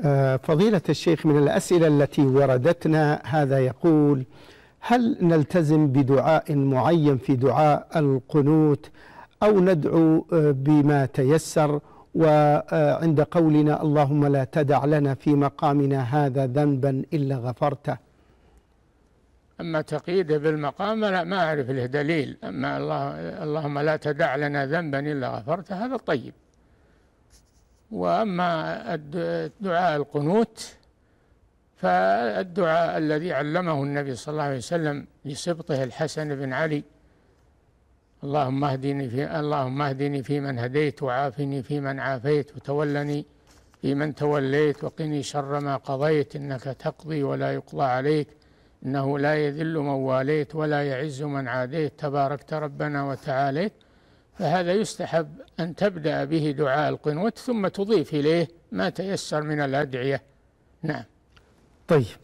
آه، فضيلة الشيخ من الأسئلة التي وردتنا هذا يقول هل نلتزم بدعاء معين في دعاء القنوت أو ندعو آه، بما تيسر وعند آه، قولنا اللهم لا تدع لنا في مقامنا هذا ذنبا إلا غفرته أما تقييده بالمقام لا ما أعرف له دليل أما الله اللهم لا تدع لنا ذنبا إلا غفرته هذا طيب وأما دعاء القنوت فالدعاء الذي علمه النبي صلى الله عليه وسلم لسبطه الحسن بن علي اللهم اهدني في اللهم اهدني فيمن هديت وعافني فيمن عافيت وتولني فيمن توليت وقني شر ما قضيت انك تقضي ولا يقضى عليك انه لا يذل من واليت ولا يعز من عاديت تباركت ربنا وتعاليت فهذا يستحب أن تبدأ به دعاء القنوت ثم تضيف إليه ما تيسر من الأدعية نعم طيب